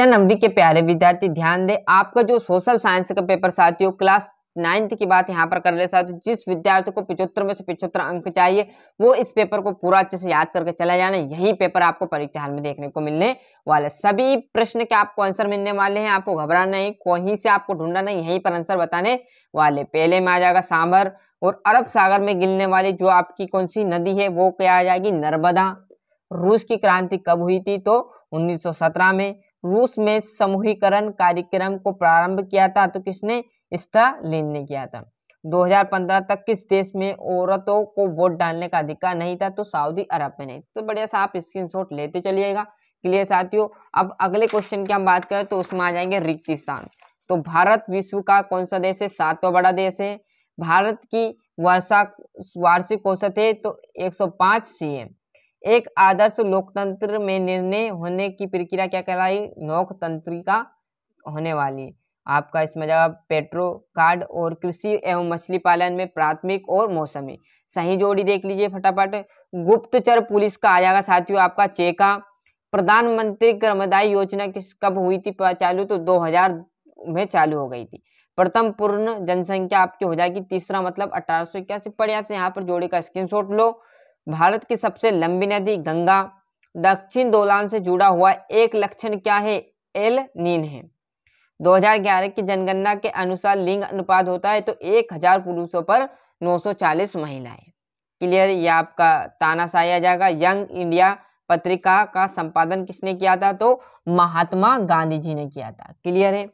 चंद नवी के प्यारे विद्यार्थी ध्यान दे आपका जो सोशल साइंस का पेपर साथियों क्लास नाइन्थ की बात यहाँ पर कर रहे साथ जिस विद्यार्थी को पिछहत्तर में से पिछहत्तर अंक चाहिए वो इस पेपर को पूरा अच्छे से याद करके चला जाना यही पेपर आपको परीक्षा हाल में देखने को मिलने वाले सभी प्रश्न के आपको आंसर मिलने वाले हैं आपको घबराना नहीं कहीं से आपको ढूंढना नहीं यहीं पर आंसर बताने वाले पहले में आ जाएगा सांभर और अरब सागर में गिलने वाली जो आपकी कौन सी नदी है वो क्या आ जाएगी नर्मदा रूस की क्रांति कब हुई थी तो 1917 में रूस में समूहीकरण कार्यक्रम को प्रारंभ किया था तो किसने स्टालिन ने किया था 2015 तक किस देश में औरतों को वोट डालने का अधिकार नहीं था तो सऊदी अरब में नहीं तो बढ़िया सा आप स्क्रीनशॉट लेते चलिएगा क्लियर साथियों अब अगले क्वेश्चन की हम बात करें तो उसमें आ जाएंगे रिक्तिस्तान तो भारत विश्व का कौन सा देश है सातवा बड़ा देश है भारत की वर्षा वार्षिक औसत है तो 105 सीएम एक आदर्श लोकतंत्र में निर्णय होने की प्रक्रिया क्या कहलाई लोकतंत्रिका होने वाली आपका इसमें जवाब पेट्रो कार्ड और कृषि एवं मछली पालन में प्राथमिक और मौसमी सही जोड़ी देख लीजिए फटाफट गुप्तचर पुलिस का आ जाएगा साथियों आपका चेका प्रधानमंत्री कर्मदायी योजना किस कब हुई थी चालू तो 2000 में चालू हो गई थी प्रथम पूर्ण जनसंख्या आपकी हो जाएगी तीसरा मतलब अठारह सौ इक्यासी पड़ यहाँ से यहाँ पर जोड़ी का स्क्रीनशॉट लो भारत की सबसे लंबी नदी गंगा दक्षिण दोलान से जुड़ा हुआ एक लक्षण क्या है एल नीन है 2011 की जनगणना के अनुसार लिंग अनुपात होता है तो 1000 पुरुषों पर 940 महिलाएं क्लियर यह आपका तानाशाही आ जाएगा यंग इंडिया पत्रिका का संपादन किसने किया था तो महात्मा गांधी जी ने किया था क्लियर है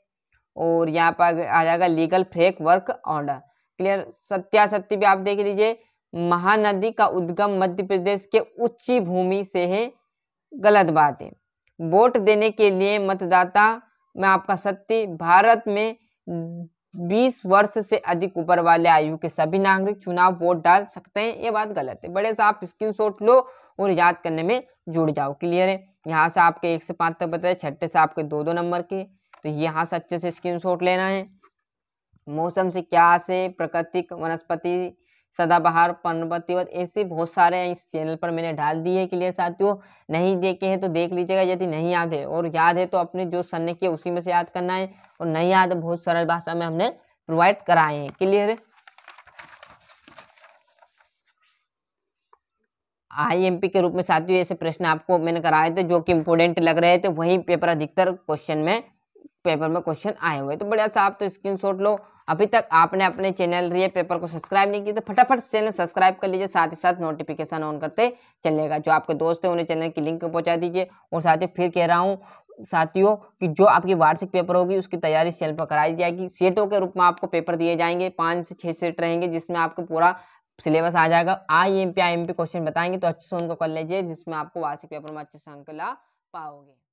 और यहाँ पर आ जाएगा legal framework order clear सत्यासत्य भी आप देख लीजिए महानदी का उद्गम मध्य प्रदेश के उच्ची भूमि से है गलत बात है वोट देने के लिए मतदाता में आपका सत्य भारत में 20 वर्ष से अधिक ऊपर वाले आयु के सभी नागरिक चुनाव वोट डाल सकते हैं ये बात गलत है बड़े से आप शॉट लो और याद करने में जुड़ जाओ क्लियर है यहाँ से आपके एक से पांच तक बताए छठे से आपके दो दो नंबर के तो यहाँ से अच्छे से शॉट लेना है मौसम से क्या से प्राकृतिक वनस्पति सदाबहार पर्णपति और ऐसे बहुत सारे इस चैनल पर मैंने डाल दिए है क्लियर साथियों नहीं देखे हैं तो देख लीजिएगा यदि नहीं याद है और याद है तो अपने जो सर ने उसी में से याद करना है और नहीं याद बहुत सरल भाषा में हमने प्रोवाइड कराए हैं क्लियर आईएमपी के रूप में साथियों ऐसे प्रश्न आपको मैंने कराए थे जो कि इम्पोर्टेंट लग रहे थे वही पेपर अधिकतर क्वेश्चन में पेपर में क्वेश्चन आए हुए तो बढ़िया साहब तो स्क्रीन लो अभी तक आपने अपने चैनल रिय पेपर को सब्सक्राइब नहीं किया तो फटाफट चैनल सब्सक्राइब कर लीजिए साथ ही साथ नोटिफिकेशन ऑन करते चलेगा जो आपके दोस्त हैं उन्हें चैनल की लिंक पहुंचा दीजिए और साथ ही फिर कह रहा हूँ साथियों कि जो आपकी वार्षिक पेपर होगी उसकी तैयारी सेल पर कराई जाएगी सेटों के रूप में आपको पेपर दिए जाएंगे पाँच से छः सेट रहेंगे जिसमें आपको पूरा सिलेबस आ जाएगा I M P I M P question बताएंगे तो अच्छे से उनको कर लीजिए जिसमें आपको वार्षिक पेपर में अच्छे से अंक ला पाओगे